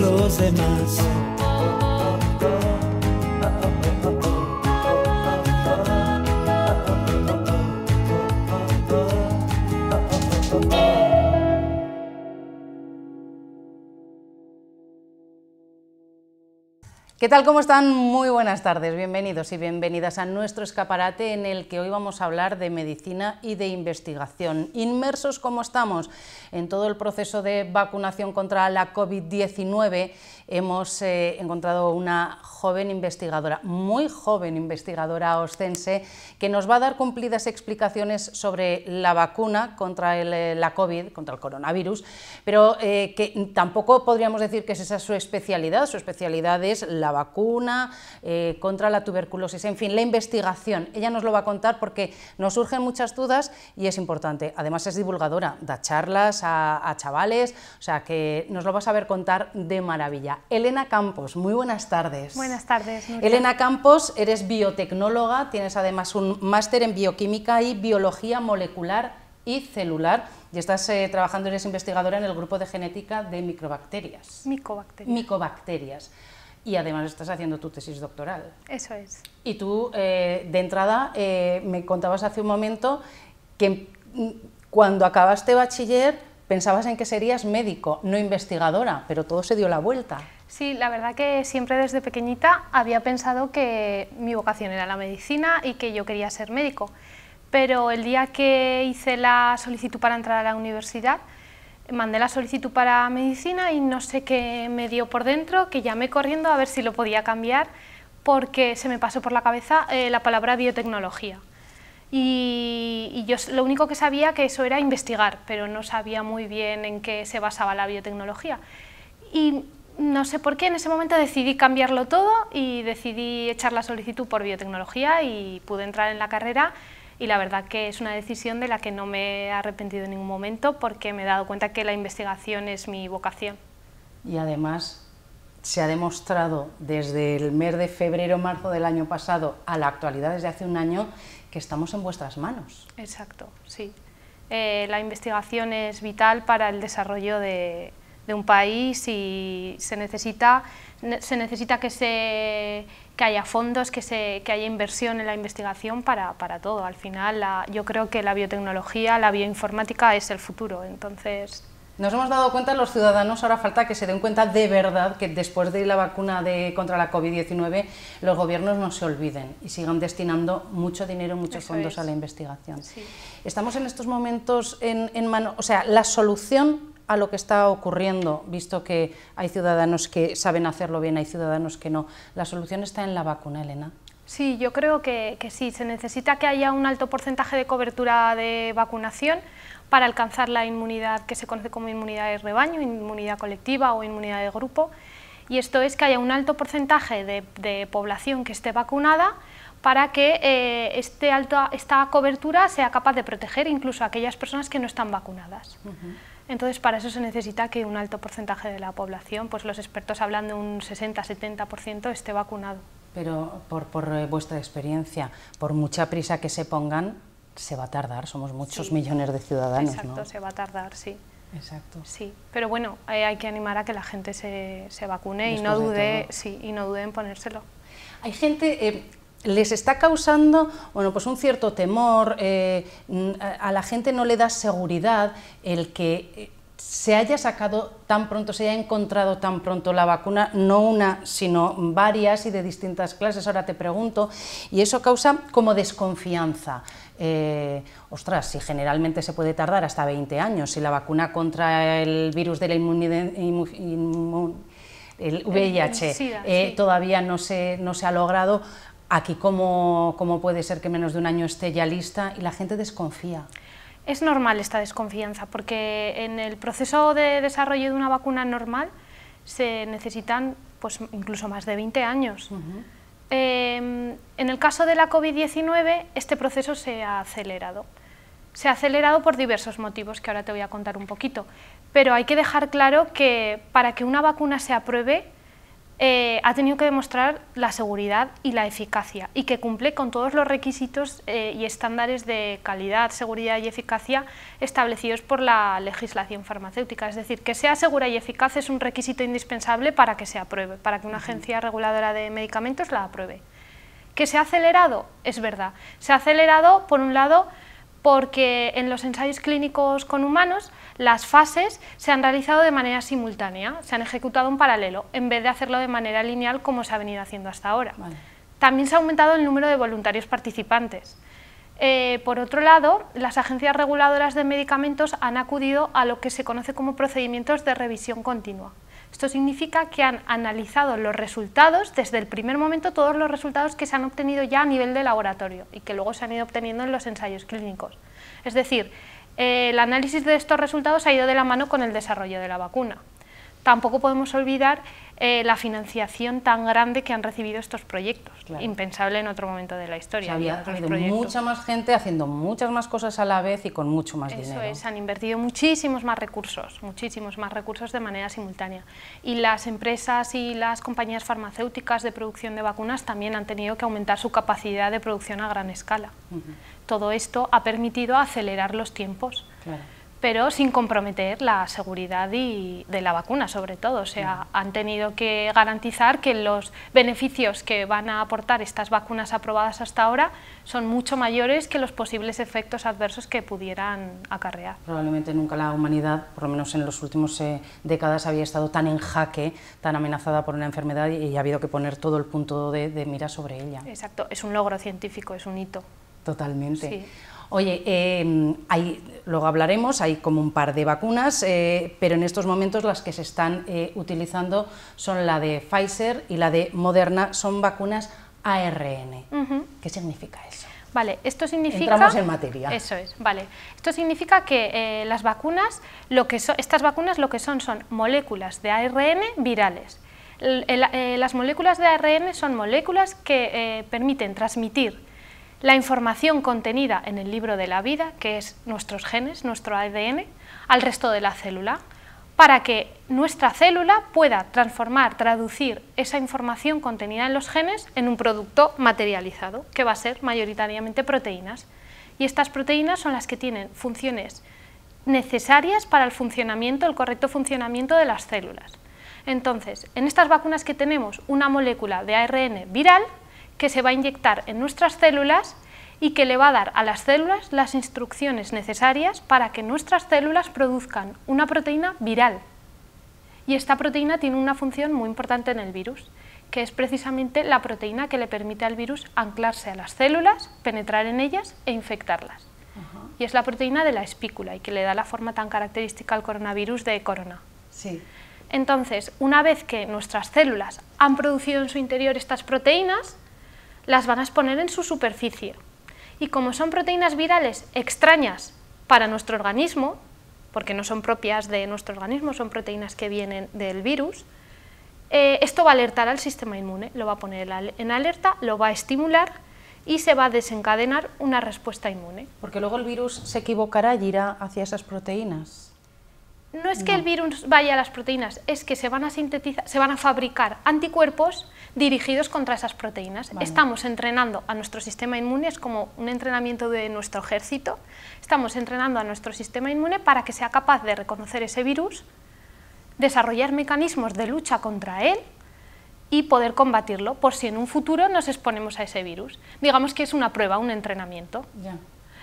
los demás. ¿Qué tal? ¿Cómo están? Muy buenas tardes. Bienvenidos y bienvenidas a nuestro escaparate en el que hoy vamos a hablar de medicina y de investigación. Inmersos como estamos en todo el proceso de vacunación contra la COVID-19 hemos eh, encontrado una joven investigadora, muy joven investigadora ostense, que nos va a dar cumplidas explicaciones sobre la vacuna contra eh, la COVID, contra el coronavirus, pero eh, que tampoco podríamos decir que es esa su especialidad, su especialidad es la vacuna contra la tuberculosis, en fin, la investigación. Ella nos lo va a contar porque nos surgen muchas dudas y es importante. Además es divulgadora, da charlas a, chavales, o sea que nos lo va a saber contar de maravilla. Elena. Campos, muy buenas tardes. Buenas tardes. Elena Campos, eres biotecnóloga, tienes además un máster en bioquímica y biología molecular y celular y estás eh, trabajando, eres investigadora en el grupo de genética de microbacterias. Micobacterias. Micobacterias. Y además estás haciendo tu tesis doctoral. Eso es. Y tú, eh, de entrada, eh, me contabas hace un momento que mm, cuando acabaste bachiller pensabas en que serías médico, no investigadora, pero todo se dio la vuelta. Sí, la verdad que siempre desde pequeñita había pensado que mi vocación era la medicina y que yo quería ser médico, pero el día que hice la solicitud para entrar a la universidad, mandé la solicitud para medicina y no sé qué me dio por dentro, que llamé corriendo a ver si lo podía cambiar, porque se me pasó por la cabeza eh, la palabra biotecnología y, yo lo único que sabía que eso era investigar, pero no sabía muy bien en qué se basaba la biotecnología. Y no sé por qué, en ese momento decidí cambiarlo todo y decidí echar la solicitud por biotecnología y pude entrar en la carrera y la verdad que es una decisión de la que no me he arrepentido en ningún momento porque me he dado cuenta que la investigación es mi vocación. Y además se ha demostrado desde el mes de febrero-marzo del año pasado a la actualidad, desde hace un año, que estamos en vuestras manos. Exacto, sí. Eh, la investigación es vital para el desarrollo de, un país y se necesita, se necesita que, se, haya fondos, que, se, haya inversión en la investigación para, todo. Al final yo creo que la biotecnología, la bioinformática es el futuro, entonces nos hemos dado cuenta los ciudadanos, ahora falta que se den cuenta de verdad que después de la vacuna de, contra la COVID-19 los gobiernos no se olviden y sigan destinando mucho dinero, muchos fondos a la investigación. Estamos en estos momentos en, mano, o sea, la solución a lo que está ocurriendo, visto que hay ciudadanos que saben hacerlo bien, hay ciudadanos que no. La solución está en la vacuna, Elena. Sí, yo creo que, que sí, se necesita que haya un alto porcentaje de cobertura de vacunación, para alcanzar la inmunidad que se conoce como inmunidad de rebaño, inmunidad colectiva o inmunidad de grupo, y esto es que haya un alto porcentaje de, población que esté vacunada para que eh, este alto, esta cobertura sea capaz de proteger incluso a aquellas personas que no están vacunadas. Entonces, para eso se necesita que un alto porcentaje de la población, pues los expertos hablan de un 60-70% esté vacunado. Pero por eh, vuestra experiencia, por mucha prisa que se pongan, se va a tardar, somos muchos millones de ciudadanos. Exacto, se va a tardar, sí. Exacto. Sí, pero bueno, eh, hay que animar a que la gente se, vacune y no, dude, sí, y no dude en ponérselo. Hay gente, eh, les está causando bueno, pues un cierto temor, eh, a la gente no le da seguridad el que se haya sacado tan pronto, se haya encontrado tan pronto la vacuna, no una, sino varias y de distintas clases, ahora te pregunto, y eso causa como desconfianza. Eh, ostras, si generalmente se puede tardar hasta 20 años, si la vacuna contra el virus de la inmunidad... el VIH eh, todavía no se, no se ha logrado, aquí cómo, cómo puede ser que menos de un año esté ya lista y la gente desconfía. Es normal esta desconfianza porque en el proceso de desarrollo de una vacuna normal se necesitan pues, incluso más de 20 años. Em, en el caso de la COVID-19 este proceso se ha acelerado. Se ha acelerado por diversos motivos que ahora te voy a contar un poquito, pero hay que dejar claro que para que una vacuna se apruebe eh, ha tenido que demostrar la seguridad y la eficacia y que cumple con todos los requisitos eh, y estándares de calidad, seguridad y eficacia establecidos por la legislación farmacéutica. Es decir, que sea segura y eficaz es un requisito indispensable para que se apruebe, para que una agencia reguladora de medicamentos la apruebe. ¿Que se ha acelerado? Es verdad. Se ha acelerado, por un lado, porque en los ensayos clínicos con humanos las fases se han realizado de manera simultánea, se han ejecutado en paralelo, en vez de hacerlo de manera lineal como se ha venido haciendo hasta ahora. También se ha aumentado el número de voluntarios participantes. Eh, por otro lado, las agencias reguladoras de medicamentos han acudido a lo que se conoce como procedimientos de revisión continua. Esto significa que han analizado los resultados, desde el primer momento, todos los resultados que se han obtenido ya a nivel de laboratorio y que luego se han ido obteniendo en los ensayos clínicos. Es decir, eh, el análisis de estos resultados ha ido de la mano con el desarrollo de la vacuna. Tampoco podemos olvidar eh, la financiación tan grande que han recibido estos proyectos. Impensable en otro momento de la historia. había mucha más gente haciendo muchas más cosas a la vez y con mucho más dinero. Eso es, han invertido muchísimos más recursos, muchísimos más recursos de manera simultánea. Y las empresas y las compañías farmacéuticas de producción de vacunas también han tenido que aumentar su capacidad de producción a gran escala. Todo esto ha permitido acelerar los tiempos pero sin comprometer la seguridad y de la vacuna sobre todo. O sea, han tenido que garantizar que los beneficios que van a aportar estas vacunas aprobadas hasta ahora son mucho mayores que los posibles efectos adversos que pudieran acarrear. Probablemente nunca la humanidad, por lo menos en los últimos eh, décadas, había estado tan en jaque, tan amenazada por una enfermedad y, ha habido que poner todo el punto de, de mira sobre ella. Exacto, es un logro científico, es un hito. Totalmente. Sí. Oye, em, luego hablaremos, hay como un par de vacunas, eh, pero en estos momentos las que se están eh, utilizando son la de Pfizer y la de Moderna, son vacunas ARN. ¿Qué significa eso? Vale, esto significa... Entramos en materia. Eso es, vale. Esto significa que eh, las vacunas, lo que son, estas vacunas lo que son son moléculas de ARN virales. las moléculas de ARN son moléculas que permiten transmitir la información contenida en el libro de la vida, que es nuestros genes, nuestro ADN, al resto de la célula, para que nuestra célula pueda transformar, traducir esa información contenida en los genes en un producto materializado, que va a ser mayoritariamente proteínas. Y estas proteínas son las que tienen funciones necesarias para el funcionamiento, el correcto funcionamiento de las células. Entonces, en estas vacunas que tenemos una molécula de ARN viral, que se va a inyectar en nuestras células y que le va a dar a las células las instrucciones necesarias para que nuestras células produzcan una proteína viral. Y esta proteína tiene una función muy importante en el virus, que es precisamente la proteína que le permite al virus anclarse a las células, penetrar en ellas e infectarlas. Y es la proteína de la espícula y que le da la forma tan característica al coronavirus de corona. Entonces, una vez que nuestras células han producido en su interior estas proteínas, las van a exponer en su superficie. Y como son proteínas virales extrañas para nuestro organismo, porque no son propias de nuestro organismo, son proteínas que vienen del virus, eh, esto va a alertar al sistema inmune, lo va a poner en alerta, lo va a estimular y se va a desencadenar una respuesta inmune. Porque luego el virus se equivocará y irá hacia esas proteínas. No es que el virus vaya a las proteínas, es que se van a sintetizar, se van a fabricar anticuerpos dirigidos contra esas proteínas. Estamos entrenando a nuestro sistema inmune, es como un entrenamiento de nuestro ejército, estamos entrenando a nuestro sistema inmune para que sea capaz de reconocer ese virus, desarrollar mecanismos de lucha contra él y poder combatirlo por si en un futuro nos exponemos a ese virus. Digamos que es una prueba, un entrenamiento.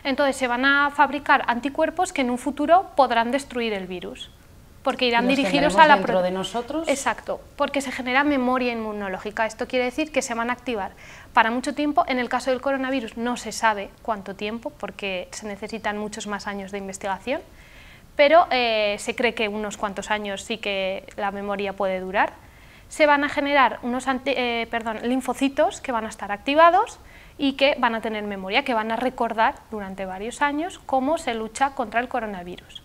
Entonces se van a fabricar anticuerpos que en un futuro podrán destruir el virus porque irán dirigidos a la pro... de nosotros. Exacto, porque se genera memoria inmunológica. Esto quiere decir que se van a activar para mucho tiempo. En el caso del coronavirus no se sabe cuánto tiempo, porque se necesitan muchos más años de investigación, pero eh, se cree que unos cuantos años sí que la memoria puede durar. Se van a generar unos eh, perdón, linfocitos que van a estar activados y que van a tener memoria, que van a recordar durante varios años cómo se lucha contra el coronavirus.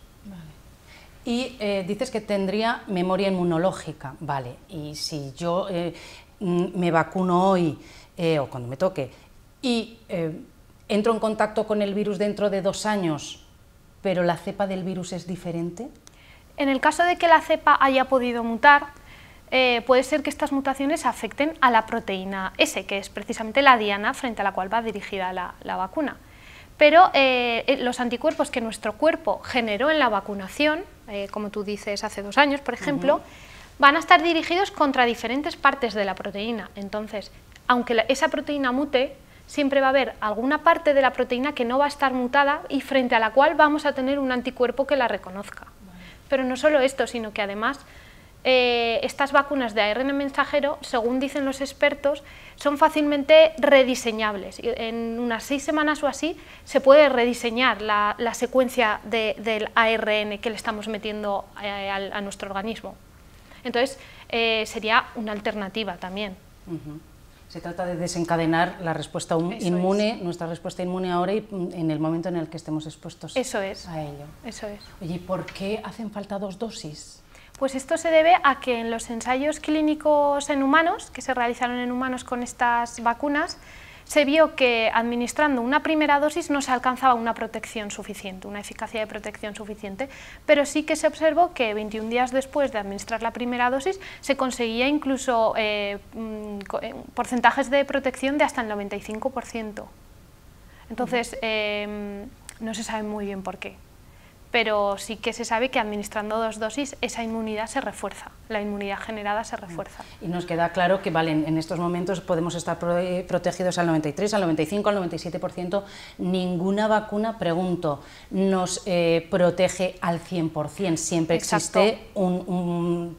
Y eh, dices que tendría memoria inmunológica, vale. Y si yo eh, mm, me vacuno hoy eh, o cuando me toque y entro en contacto con el virus dentro de dos años, pero la cepa del virus es diferente. En el caso de que la cepa haya podido mutar, puede ser que estas mutaciones afecten a la proteína S, que es precisamente la diana frente a la cual va dirigida la vacuna. Pero los anticuerpos que nuestro cuerpo generó en la vacunación eh, como tú dices, hace dos años, por ejemplo, van a estar dirigidos contra diferentes partes de la proteína. Entonces, aunque esa proteína mute, siempre va a haber alguna parte de la proteína que no va a estar mutada y frente a la cual vamos a tener un anticuerpo que la reconozca. Pero no solo esto, sino que además eh, estas vacunas de ARN mensajero, según dicen los expertos, son fácilmente rediseñables. En unas seis semanas o así se puede rediseñar la, secuencia del ARN que le estamos metiendo eh, a, nuestro organismo. Entonces, eh, sería una alternativa también. Se trata de desencadenar la respuesta inmune, nuestra respuesta inmune ahora y mm, en el momento en el que estemos expuestos eso es. a ello. Eso es. Oye, ¿por qué hacen falta dos dosis? Pues esto se debe a que en los ensayos clínicos en humanos, que se realizaron en humanos con estas vacunas, se vio que administrando una primera dosis no se alcanzaba una protección suficiente, una eficacia de protección suficiente, pero sí que se observó que 21 días después de administrar la primera dosis se conseguía incluso eh, mm, eh, porcentajes de protección de hasta el 95%. Entonces, em, no se sabe muy bien por qué pero sí que se sabe que administrando dos dosis esa inmunidad se refuerza, la inmunidad generada se refuerza. Y nos queda claro que vale, en estos momentos podemos estar eh, protegidos al 93, al 95, al 97%, ninguna vacuna, pregunto, nos eh, protege al 100%, siempre existe un,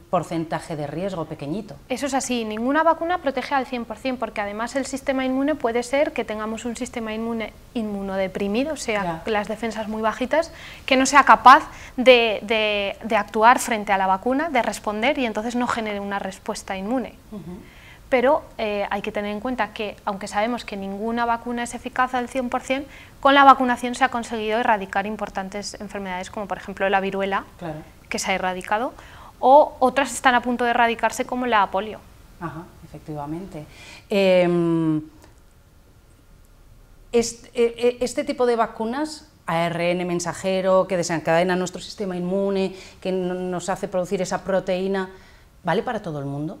porcentaje de riesgo pequeñito. Eso es así, ninguna vacuna protege al 100%, porque además el sistema inmune puede ser que tengamos un sistema inmune inmunodeprimido, o sea, las defensas muy bajitas, que no sea capaz de, actuar frente a la vacuna, de responder y entonces no genere una respuesta inmune. Pero eh, hay que tener en cuenta que, aunque sabemos que ninguna vacuna es eficaz al 100%, con la vacunación se ha conseguido erradicar importantes enfermedades como por ejemplo la viruela, que se ha erradicado, o otras están a punto de erradicarse como la polio. Ajá, efectivamente. Em, e-, e-, este tipo de vacunas ARN mensajero que desencadena nuestro sistema inmune, que nos hace producir esa proteína, ¿vale para todo el mundo?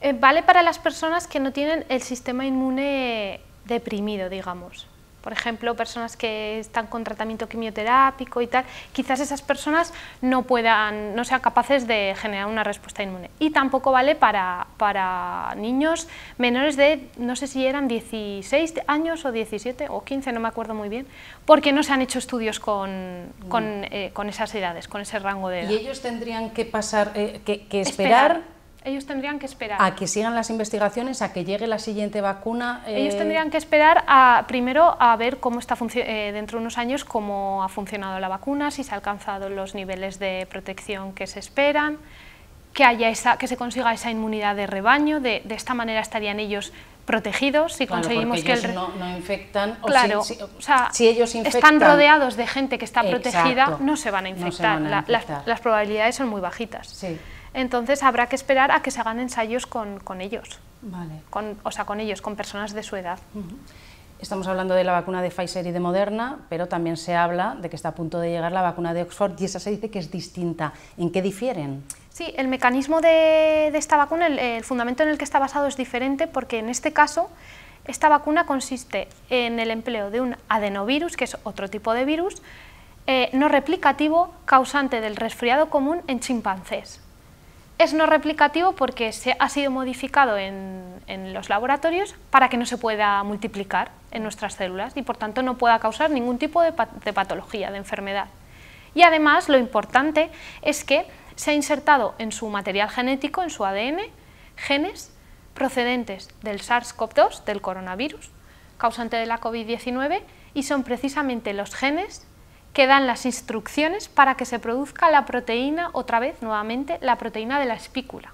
Eh, vale para las personas que no tienen el sistema inmune deprimido, digamos por ejemplo, personas que están con tratamiento quimioterápico y tal, quizás esas personas no puedan, no sean capaces de generar una respuesta inmune. Y tampoco vale para, para niños menores de, no sé si eran 16 años o 17 o 15, no me acuerdo muy bien, porque no se han hecho estudios con, con, mm. eh, esas edades, con ese rango de edad. ¿Y ellos tendrían que pasar, eh, que, que, esperar ellos tendrían que esperar. A que sigan las investigaciones, a que llegue la siguiente vacuna. Ellos eh, tendrían que esperar a, primero a ver cómo está eh, dentro de unos años cómo ha funcionado la vacuna, si se ha alcanzado los niveles de protección que se esperan, que, haya esa, que se consiga esa inmunidad de rebaño, de, esta manera estarían ellos protegidos si conseguimos que el no, infectan claro, o sea, si ellos están rodeados de gente que está protegida no se van a infectar, las, probabilidades son muy bajitas entonces habrá que esperar a que se hagan ensayos con, ellos, vale. con, o sea, con ellos, con personas de su edad. Estamos hablando de la vacuna de Pfizer y de Moderna, pero también se habla de que está a punto de llegar la vacuna de Oxford y esa se dice que es distinta. ¿En qué difieren? Sí, el mecanismo de, esta vacuna, el, fundamento en el que está basado es diferente porque en este caso esta vacuna consiste en el empleo de un adenovirus, que es otro tipo de virus, eh, no replicativo causante del resfriado común en chimpancés. Es no replicativo porque se ha sido modificado en, los laboratorios para que no se pueda multiplicar en nuestras células y por tanto no pueda causar ningún tipo de, de patología, de enfermedad. Y además lo importante es que se ha insertado en su material genético, en su ADN, genes procedentes del SARS-CoV-2, del coronavirus, causante de la COVID-19, y son precisamente los genes que dan las instrucciones para que se produzca la proteína, otra vez nuevamente, la proteína de la espícula.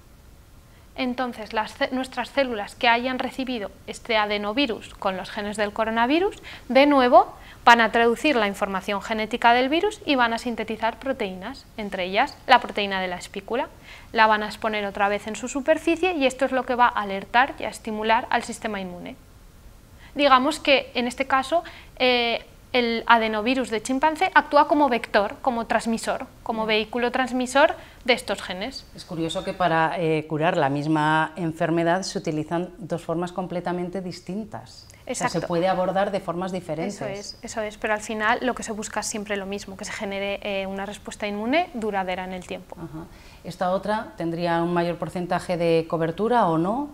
Entonces, las, nuestras células que hayan recibido este adenovirus con los genes del coronavirus, de nuevo van a traducir la información genética del virus y van a sintetizar proteínas, entre ellas la proteína de la espícula. La van a exponer otra vez en su superficie y esto es lo que va a alertar y a estimular al sistema inmune. Digamos que en este caso eh, el adenovirus de chimpancé actúa como vector, como transmisor, como mm. vehículo transmisor de estos genes. Es curioso que para eh, curar la misma enfermedad se utilizan dos formas completamente distintas. Exacto. se puede abordar de formas diferentes. Eso es, eso es, pero al final lo que se busca es siempre lo mismo, que se genere eh, una respuesta inmune duradera en el tiempo. ¿Esta otra tendría un mayor porcentaje de cobertura o no?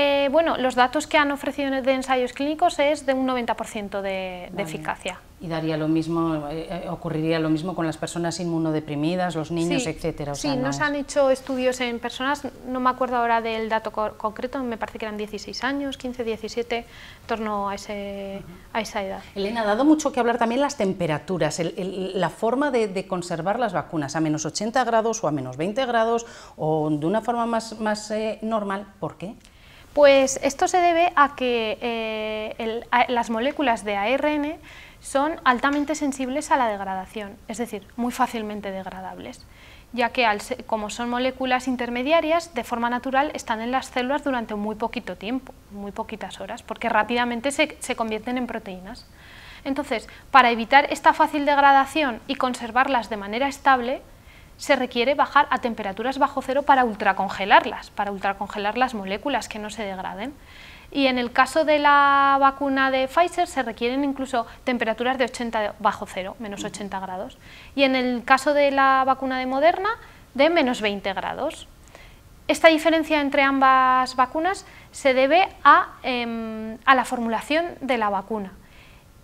Eh, bueno, los datos que han ofrecido de ensayos clínicos es de un 90% de, eficacia. Y daría lo mismo, eh, eh, ocurriría lo mismo con las personas inmunodeprimidas, los niños, etcétera. sí, no nos han hecho estudios en personas, no me acuerdo ahora del dato concreto, me parece que eran 16 años, 15, 17, en torno a, esa edad. Elena, ha dado mucho que hablar también las temperaturas, la forma de, conservar las vacunas, a menos 80 grados o a menos 20 grados, o de una forma más, normal, ¿por qué? Pues esto se debe a que eh, las moléculas de ARN son altamente sensibles a la degradación, es decir, muy fácilmente degradables, ya que como son moléculas intermediarias, de forma natural están en las células durante muy poquito tiempo, muy poquitas horas, porque rápidamente se convierten en proteínas. Entonces, para evitar esta fácil degradación y conservarlas de manera estable, se requiere bajar a temperaturas bajo cero para ultracongelarlas, para ultracongelar las moléculas que no se degraden. Y en el caso de la vacuna de Pfizer se requieren incluso temperaturas de 80 bajo cero, menos 80 grados. Y en el caso de la vacuna de Moderna, de menos 20 grados. Esta diferencia entre ambas vacunas se debe a, em, a la formulación de la vacuna.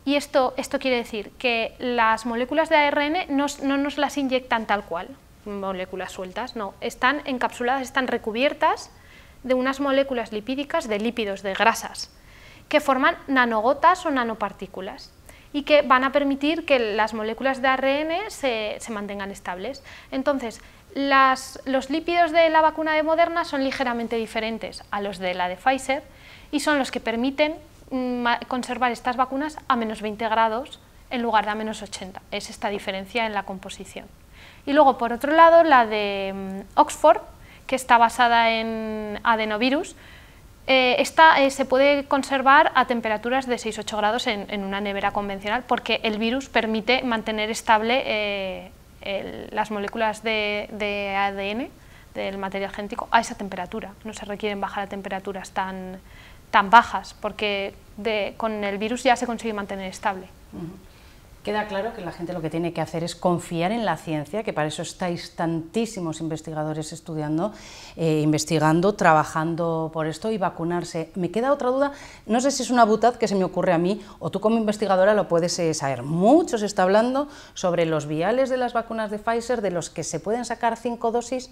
Y esto, esto quiere decir que las moléculas de ARN no, nos las inyectan tal cual, moléculas sueltas, no, están encapsuladas, están recubiertas de unas moléculas lipídicas, de lípidos, de grasas, que forman nanogotas o nanopartículas y que van a permitir que las moléculas de ARN se, mantengan estables. Entonces, los lípidos de la vacuna de Moderna son ligeramente diferentes a los de la de Pfizer y son los que permiten conservar estas vacunas a menos 20 grados en lugar de a menos 80. Es esta diferencia en la composición. Y luego, por otro lado, la de mm, Oxford, que está basada en adenovirus, eh, esta eh, se puede conservar a temperaturas de 6-8 grados en, una nevera convencional porque el virus permite mantener estable eh, las moléculas de, de ADN del material genético a esa temperatura. No se requieren bajar a temperaturas tan, tan bajas, porque con el virus ya se consigue mantener estable. Queda claro que la gente lo que tiene que hacer es confiar en la ciencia, que para eso estáis tantísimos investigadores estudiando, eh, investigando, trabajando por esto y vacunarse. Me queda otra duda, no sé si es una butad que se me ocurre a mí o tú como investigadora lo puedes eh, saber. Mucho se está hablando sobre los viales de las vacunas de Pfizer de los que se pueden sacar cinco dosis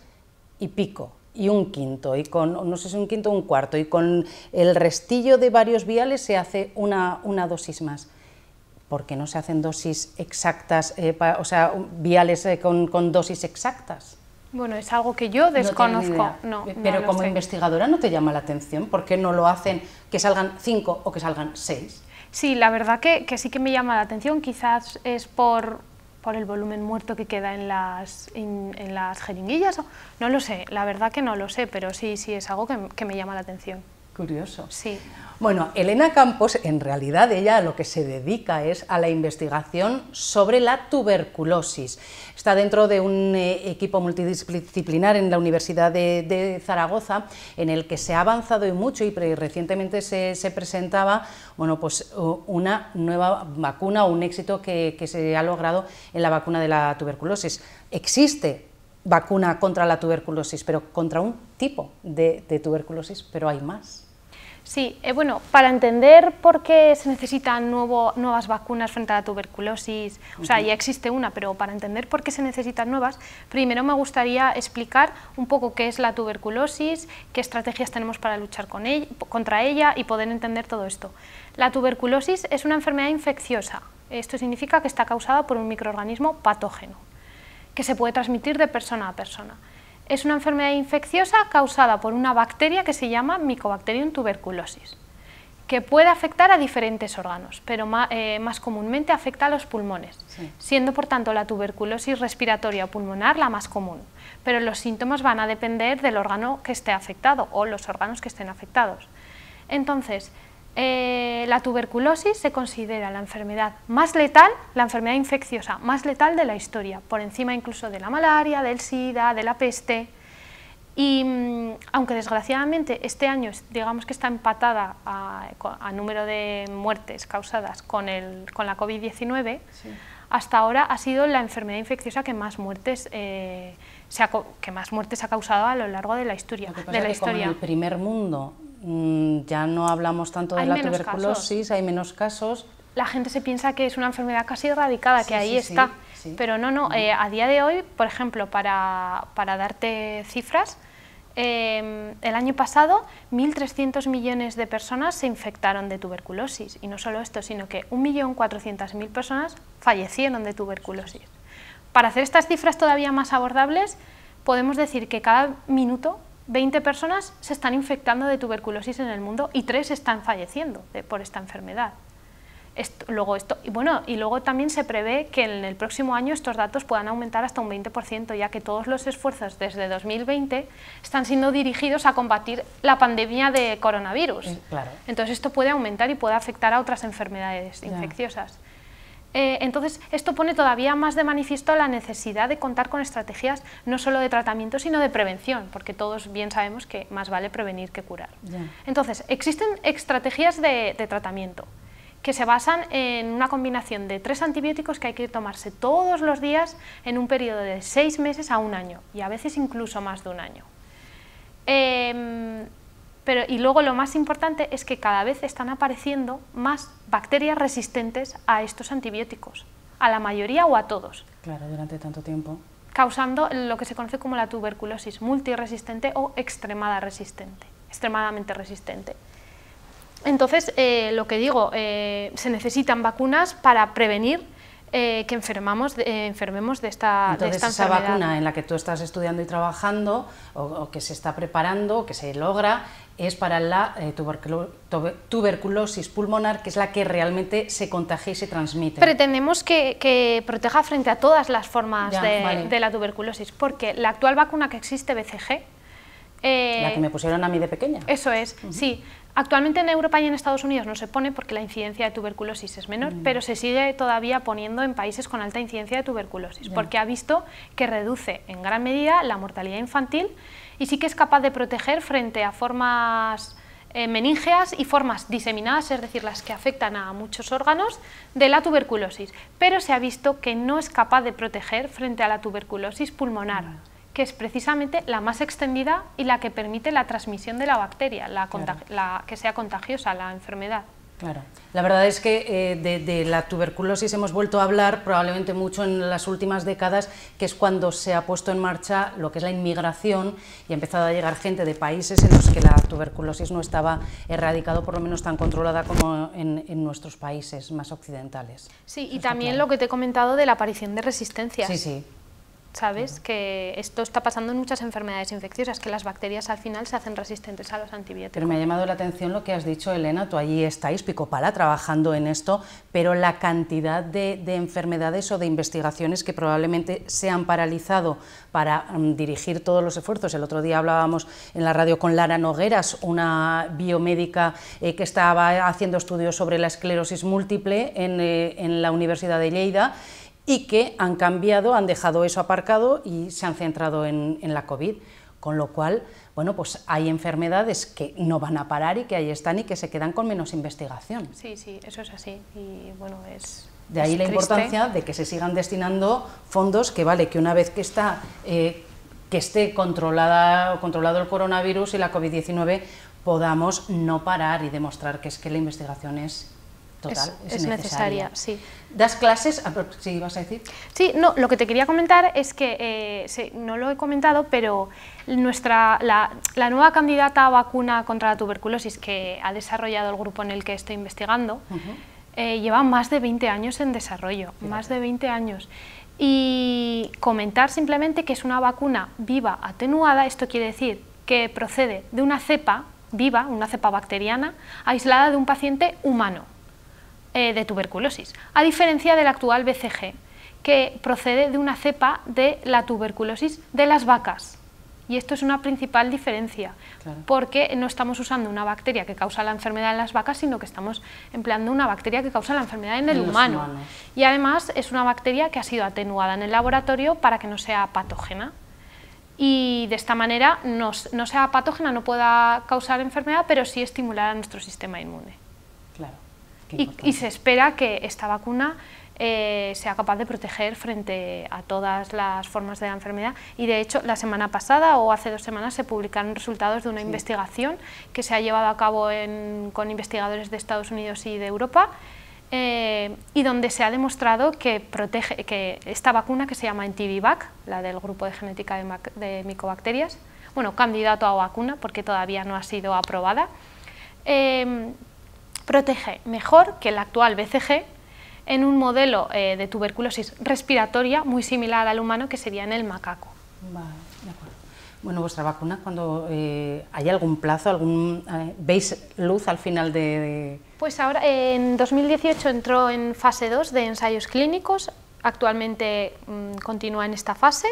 y pico y un quinto, y con, no sé si un quinto o un cuarto, y con el restillo de varios viales se hace una, una dosis más. porque no se hacen dosis exactas, eh, o sea, viales eh, con, con, dosis exactas? Bueno, es algo que yo desconozco. Eh, no, Pero como investigadora no te llama la atención, ¿por qué no lo hacen que salgan cinco o que salgan seis? Sí, la verdad que, que sí que me llama la atención, quizás es por, por el volumen muerto que queda en las, en, las jeringuillas. No lo sé, la verdad que no lo sé, pero sí, sí es algo que me llama la atención. Curioso. Sí. Bueno, Elena Campos, en realidad ella lo que se dedica es a la investigación sobre la tuberculosis. Está dentro de un eh, equipo multidisciplinar en la Universidad de, Zaragoza, en el que se ha avanzado mucho, y recientemente se, presentaba bueno, pues, una nueva vacuna o un éxito que, se ha logrado en la vacuna de la tuberculosis. Existe vacuna contra la tuberculosis, pero contra un tipo de tuberculosis, pero hay más. Sí, eh, bueno, para entender por qué se necesitan nuevas vacunas frente a la tuberculosis, o sea, ya existe una, pero para entender por qué se necesitan nuevas, primero me gustaría explicar un poco qué es la tuberculosis, qué estrategias tenemos para luchar con ella, contra ella y poder entender todo esto. La tuberculosis es una enfermedad infecciosa, esto significa que está causada por un microorganismo patógeno, que se puede transmitir de persona a persona es una enfermedad infecciosa causada por una bacteria que se llama Mycobacterium tuberculosis, que puede afectar a diferentes órganos, pero eh, más, comúnmente afecta a los pulmones, siendo por tanto la tuberculosis respiratoria o pulmonar la más común. Pero los síntomas van a depender del órgano que esté afectado o los órganos que estén afectados. Entonces, eh, la tuberculosis se considera la enfermedad más letal, la enfermedad infecciosa más letal de la historia, por encima incluso de la malaria, del SIDA, de la peste. Y mm, aunque desgraciadamente este año digamos que está empatada a, número de muertes causadas con, la COVID-19, hasta ahora ha sido la enfermedad infecciosa que más muertes eh, ha, que más muertes ha causado a lo largo de la historia. de la historia. en el primer mundo Mm, ya no hablamos tanto de la tuberculosis, hay menos casos. La gente se piensa que es una enfermedad casi erradicada, que ahí está, pero no, no, eh, a día de hoy, por ejemplo, para, darte cifras, em, el año pasado 1.300 millones de personas se infectaron de tuberculosis, y no solo esto, sino que 1.400.000 personas fallecieron de tuberculosis. Para hacer estas cifras todavía más abordables, podemos decir que cada minuto 20 personas se están infectando de tuberculosis en el mundo y 3 están falleciendo por esta enfermedad. luego esto, y, bueno, y luego también se prevé que en el próximo año estos datos puedan aumentar hasta un 20%, ya que todos los esfuerzos desde 2020 están siendo dirigidos a combatir la pandemia de coronavirus. Eh, Entonces esto puede aumentar y puede afectar a otras enfermedades infecciosas. Eh, entonces, esto pone todavía más de manifiesto la necesidad de contar con estrategias no solo de tratamiento, sino de prevención, porque todos bien sabemos que más vale prevenir que curar. Entonces, existen estrategias de, tratamiento que se basan en una combinación de tres antibióticos que hay que tomarse todos los días en un periodo de seis meses a un año, y a veces incluso más de un año. Em, y luego lo más importante es que cada vez están apareciendo más bacterias resistentes a estos antibióticos, a la mayoría o a todos. Claro, durante tanto tiempo. Causando lo que se conoce como la tuberculosis multiresistente o extremada resistente, extremadamente resistente. Entonces, eh, lo que digo, eh, se necesitan vacunas para prevenir eh, que enfermamos enfermemos de esta, Entonces, esa vacuna en la que tú estás estudiando y trabajando, o, o que se está preparando, o que se logra, es para la eh, tuberculosis pulmonar, que es la que realmente se contagia y se transmite. Pretendemos que, proteja frente a todas las formas de, la tuberculosis, porque la actual vacuna que existe, BCG... Eh, la que me pusieron a mí de pequeña. Eso es, sí. Actualmente en Europa y en Estados Unidos no se pone porque la incidencia de tuberculosis es menor, mm. pero se sigue todavía poniendo en países con alta incidencia de tuberculosis, porque ha visto que reduce en gran medida la mortalidad infantil y sí que es capaz de proteger frente a formas eh, meningeas y formas diseminadas, es decir, las que afectan a muchos órganos, de la tuberculosis, pero se ha visto que no es capaz de proteger frente a la tuberculosis pulmonar mm. que es precisamente la más extendida y la que permite la transmisión de la bacteria, la que sea contagiosa la enfermedad. Claro. La verdad es que eh, de, la tuberculosis hemos vuelto a hablar probablemente mucho en las últimas décadas, que es cuando se ha puesto en marcha lo que es la inmigración y ha empezado a llegar gente de países en los que la tuberculosis no estaba erradicado, por lo menos tan controlada como en, nuestros países más occidentales. Sí, y también lo que te he comentado de la aparición de resistencias. Sí, sí. ¿sabes? Que esto está pasando en muchas enfermedades infecciosas, que las bacterias al final se hacen resistentes a los antibióticos. Pero me ha llamado la atención lo que has dicho, Elena, tú allí estáis, picopala, trabajando en esto, pero la cantidad de, enfermedades o de investigaciones que probablemente se han paralizado para mm, dirigir todos los esfuerzos. El otro día hablábamos en la radio con Lara Nogueras, una biomédica eh, que estaba haciendo estudios sobre la esclerosis múltiple en, eh, en la Universidad de Lleida, y que han cambiado, han dejado eso aparcado y se han centrado en, la COVID. Con lo cual, bueno, pues hay enfermedades que no van a parar y que ahí están y que se quedan con menos investigación. Sí, sí, eso es así. Y bueno, es, de ahí la importancia de que se sigan destinando fondos que vale, que una vez que está eh, que esté controlada, controlado el coronavirus y la COVID-19 podamos no parar y demostrar que es que la investigación es es, necesaria. sí. ¿Das clases? Sí, a decir. Sí, no, lo que te quería comentar es que, eh, no lo he comentado, pero nuestra, la, nueva candidata a vacuna contra la tuberculosis que ha desarrollado el grupo en el que estoy investigando, eh, lleva más de 20 años en desarrollo, más de 20 años. Y comentar simplemente que es una vacuna viva atenuada, esto quiere decir que procede de una cepa viva, una cepa bacteriana, aislada de un paciente humano. Eh, de tuberculosis, a diferencia del actual BCG, que procede de una cepa de la tuberculosis de las vacas. Y esto es una principal diferencia, porque no estamos usando una bacteria que causa la enfermedad en las vacas, sino que estamos empleando una bacteria que causa la enfermedad en el humano. Y además es una bacteria que ha sido atenuada en el laboratorio para que no sea patógena. Y de esta manera no, no sea patógena, no pueda causar enfermedad, pero sí estimular a nuestro sistema inmune. Claro y, se espera que esta vacuna eh, sea capaz de proteger frente a todas las formas de la enfermedad. Y de hecho, la semana pasada o hace dos semanas se publicaron resultados de una investigación que se ha llevado a cabo con investigadores de Estados Unidos y de Europa. Eh, y donde se ha demostrado que, protege, que esta vacuna que se llama Entivivac, la del grupo de genética de, de micobacterias, bueno, candidato a vacuna porque todavía no ha sido aprobada, eh, protege mejor que el actual BCG en un modelo eh, de tuberculosis respiratoria muy similar al humano que sería en el macaco. Bueno, vuestra vacuna, cuando eh, hay algún plazo, algún eh, veis luz al final de, Pues ahora, en 2018 entró en fase 2 de ensayos clínicos, actualmente mm, continúa en esta fase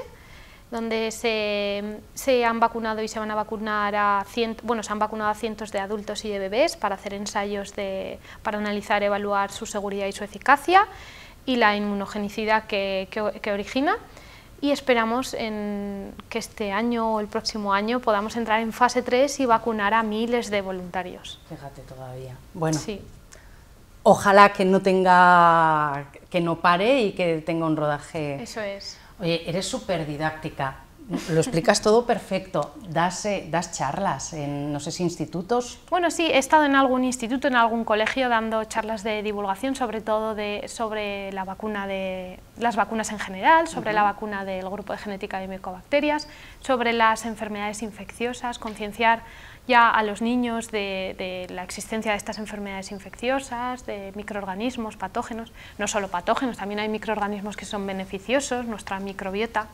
donde se, se, han vacunado y se van a vacunar a cien, bueno, se han vacunado a cientos de adultos y de bebés para hacer ensayos de, para analizar, evaluar su seguridad y su eficacia y la inmunogenicidad que, origina y esperamos en que este año o el próximo año podamos entrar en fase 3 y vacunar a miles de voluntarios. Fíjate todavía. Bueno, sí. ojalá que no tenga, que no pare y que tenga un rodaje. Eso es Oye, eres súper didáctica. Lo explicas todo perfecto. Das, eh, das charlas en, no sé si institutos. Bueno, sí, he estado en algún instituto, en algún colegio, dando charlas de divulgación, sobre todo de, sobre la vacuna de, las vacunas en general, sobre la vacuna del grupo de genética de micobacterias, sobre las enfermedades infecciosas, concienciar ya a los niños de, la existencia de estas enfermedades infecciosas, de microorganismos, patógenos, no solo patógenos, también hay microorganismos que son beneficiosos, nuestra microbiota.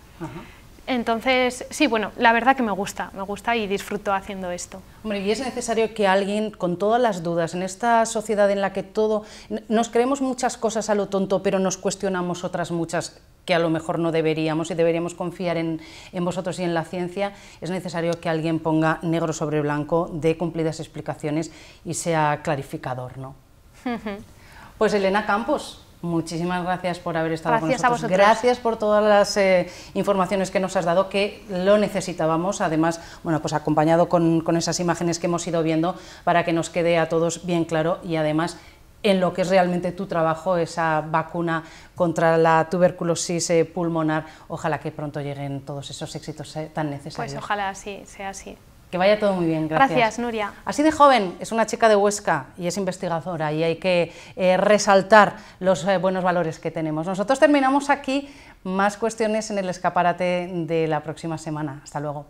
Entonces, sí, bueno, la verdad que me gusta, me gusta y disfruto haciendo esto. Hombre, y es necesario que alguien con todas las dudas, en esta sociedad en la que todo, nos creemos muchas cosas a lo tonto, pero nos cuestionamos otras muchas que a lo mejor no deberíamos y deberíamos confiar en, vosotros y en la ciencia, es necesario que alguien ponga negro sobre blanco, de cumplidas explicaciones y sea clarificador, ¿no? Pues Elena Campos, Muchísimas gracias por haber estado con nosotros. gracias por todas las eh, informaciones que nos has dado, que lo necesitábamos. Además, bueno, pues acompañado con, con esas imágenes que hemos ido viendo para que nos quede a todos bien claro y además en lo que es realmente tu trabajo, esa vacuna contra la tuberculosis eh, pulmonar. Ojalá que pronto lleguen todos esos éxitos eh, tan necesarios. Pues ojalá sea así. Que vaya todo muy bien, gracias. Nuria. Así de joven, es una chica de Huesca y es investigadora y hay que eh, resaltar los eh, buenos valores que tenemos. Nosotros terminamos aquí, más cuestiones en el escaparate de la próxima semana. Hasta luego.